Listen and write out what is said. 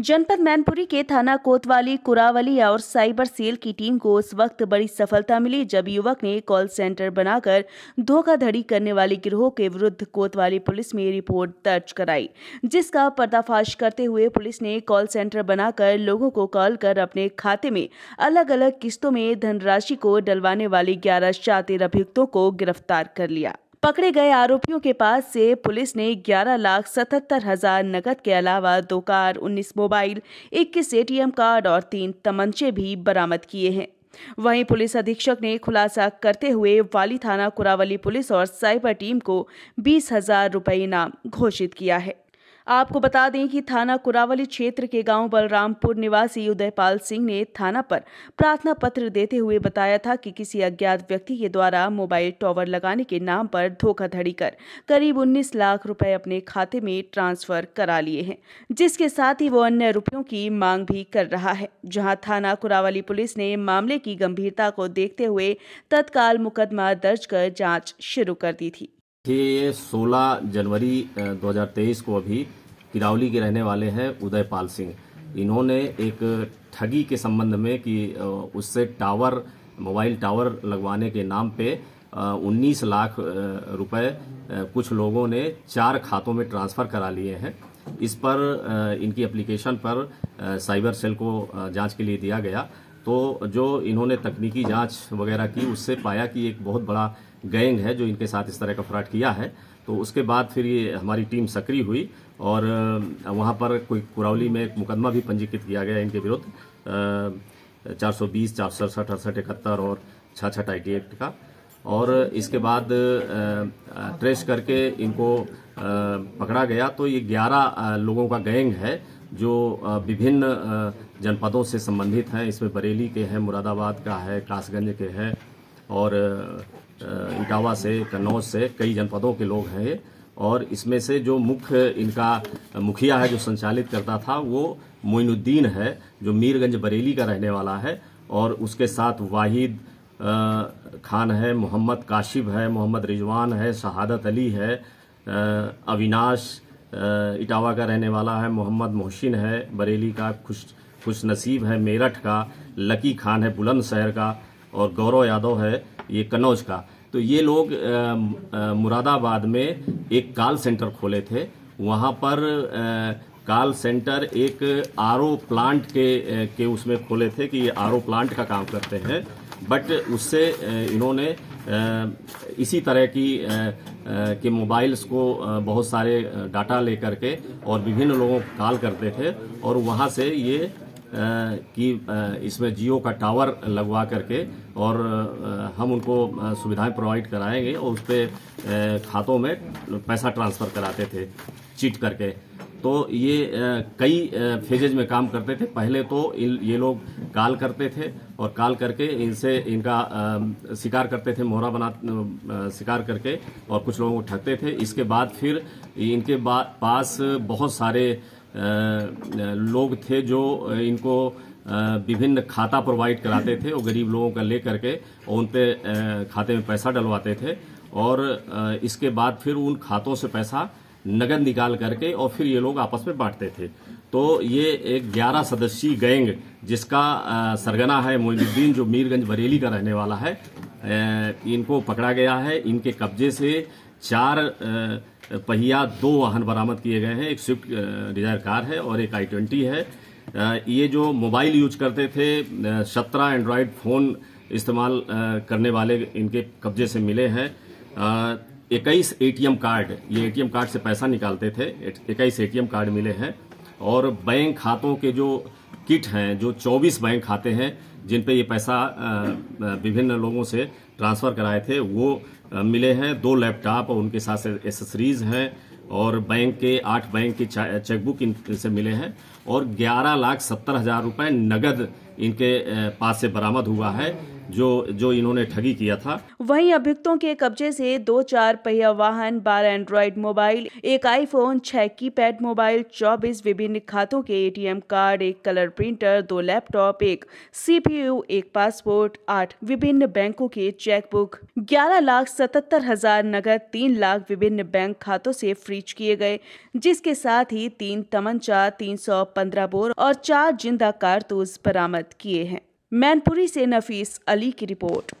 जनपद मैनपुरी के थाना कोतवाली कुरावली और साइबर सेल की टीम को उस वक्त बड़ी सफलता मिली जब युवक ने कॉल सेंटर बनाकर धोखाधड़ी करने वाले गिरोह के विरुद्ध कोतवाली पुलिस में रिपोर्ट दर्ज कराई जिसका पर्दाफाश करते हुए पुलिस ने कॉल सेंटर बनाकर लोगों को कॉल कर अपने खाते में अलग अलग किस्तों में धनराशि को डलवाने वाले ग्यारह शातिर अभियुक्तों को गिरफ्तार कर लिया पकड़े गए आरोपियों के पास से पुलिस ने ग्यारह लाख सतहत्तर हजार नकद के अलावा दो कार उन्नीस मोबाइल इक्कीस एटीएम कार्ड और तीन तमंचे भी बरामद किए हैं वहीं पुलिस अधीक्षक ने खुलासा करते हुए वाली थाना कुरावली पुलिस और साइबर टीम को बीस हजार रुपये इनाम घोषित किया है आपको बता दें कि थाना कुरावली क्षेत्र के गांव बलरामपुर निवासी उदयपाल सिंह ने थाना पर प्रार्थना पत्र देते हुए बताया था कि किसी अज्ञात व्यक्ति के द्वारा मोबाइल टॉवर लगाने के नाम पर धोखाधड़ी कर करीब 19 लाख रुपए अपने खाते में ट्रांसफर करा लिए हैं जिसके साथ ही वो अन्य रुपयों की मांग भी कर रहा है जहाँ थाना कुरावली पुलिस ने मामले की गंभीरता को देखते हुए तत्काल मुकदमा दर्ज कर जाँच शुरू कर दी थी ये 16 जनवरी 2023 को अभी किरावली के रहने वाले हैं उदयपाल सिंह इन्होंने एक ठगी के संबंध में कि उससे टावर मोबाइल टावर लगवाने के नाम पे 19 लाख रुपए कुछ लोगों ने चार खातों में ट्रांसफ़र करा लिए हैं इस पर इनकी एप्लीकेशन पर साइबर सेल को जांच के लिए दिया गया तो जो इन्होंने तकनीकी जांच वगैरह की उससे पाया कि एक बहुत बड़ा गैंग है जो इनके साथ इस तरह का फ्रॉड किया है तो उसके बाद फिर ये हमारी टीम सक्रिय हुई और वहाँ पर कोई कुरौली में एक मुकदमा भी पंजीकृत किया गया इनके विरुद्ध चार सौ बीस चार सौ सड़सठ अड़सठ इकहत्तर और छठ आई एक्ट का और इसके बाद ट्रेस करके इनको पकड़ा गया तो ये ग्यारह लोगों का गैंग है जो विभिन्न जनपदों से संबंधित हैं इसमें बरेली के हैं मुरादाबाद का है कासगंज के हैं और इटावा से कन्नौज से कई जनपदों के लोग हैं और इसमें से जो मुख्य इनका मुखिया है जो संचालित करता था वो मोइनुद्दीन है जो मीरगंज बरेली का रहने वाला है और उसके साथ वाहिद खान है मोहम्मद काशिब है मोहम्मद रिजवान है शहादत अली है अविनाश इटावा का रहने वाला है मोहम्मद मोहसिन है बरेली का खुश खुश नसीब है मेरठ का लकी खान है बुलंदशहर का और गौरव यादव है ये कन्नौज का तो ये लोग मुरादाबाद में एक कॉल सेंटर खोले थे वहाँ पर कॉल सेंटर एक आर प्लांट के के उसमें खोले थे कि ये आर प्लांट का काम करते हैं बट उससे इन्होंने इसी तरह की के मोबाइल्स को बहुत सारे डाटा लेकर के और विभिन्न लोगों को कॉल करते थे और वहाँ से ये कि इसमें जियो का टावर लगवा करके और हम उनको सुविधाएं प्रोवाइड कराएंगे और उस पर खातों में पैसा ट्रांसफ़र कराते थे चीट करके तो ये कई फेजेज में काम करते थे पहले तो ये लोग काल करते थे और काल करके इनसे इनका शिकार करते थे मोहरा बना शिकार करके और कुछ लोगों को ठगते थे इसके बाद फिर इनके पास बहुत सारे लोग थे जो इनको विभिन्न खाता प्रोवाइड कराते थे और गरीब लोगों का ले करके और उन पे खाते में पैसा डलवाते थे और इसके बाद फिर उन खातों से पैसा नगद निकाल करके और फिर ये लोग आपस में बांटते थे तो ये एक ग्यारह सदस्यीय गैंग जिसका सरगना है मोहिद्दीन जो मीरगंज बरेली का रहने वाला है इनको पकड़ा गया है इनके कब्जे से चार पहिया दो वाहन बरामद किए गए हैं एक स्विफ्ट डिजायर कार है और एक आई ट्वेंटी है ये जो मोबाइल यूज करते थे सत्रह एंड्रॉयड फ़ोन इस्तेमाल करने वाले इनके कब्जे से मिले हैं इक्कीस एटीएम कार्ड ये एटीएम कार्ड से पैसा निकालते थे इक्कीस एटीएम कार्ड मिले हैं और बैंक खातों के जो किट हैं जो 24 बैंक खाते हैं जिन पे ये पैसा विभिन्न लोगों से ट्रांसफ़र कराए थे वो मिले हैं दो लैपटॉप और उनके साथ एसेसरीज हैं और बैंक के आठ बैंक की चेकबुक इनसे मिले हैं और ग्यारह लाख सत्तर हज़ार रुपए नगद इनके पास से बरामद हुआ है जो जो इन्होंने ठगी किया था वहीं अभियुक्तों के कब्जे से दो चार पहिया वाहन बारह एंड्रॉइड मोबाइल एक आईफोन छह की पैड मोबाइल चौबीस विभिन्न खातों के एटीएम कार्ड एक कलर प्रिंटर दो लैपटॉप एक सीपीयू एक पासपोर्ट आठ विभिन्न बैंकों के चेकबुक ग्यारह लाख सतहत्तर हजार नगद तीन लाख विभिन्न बैंक खातों से फ्रीज किए गए जिसके साथ ही तीन तमंचा तीन सौ पंद्रह बोर और चार जिंदा कारतूस बरामद किए हैं मैनपुरी से नफीस अली की रिपोर्ट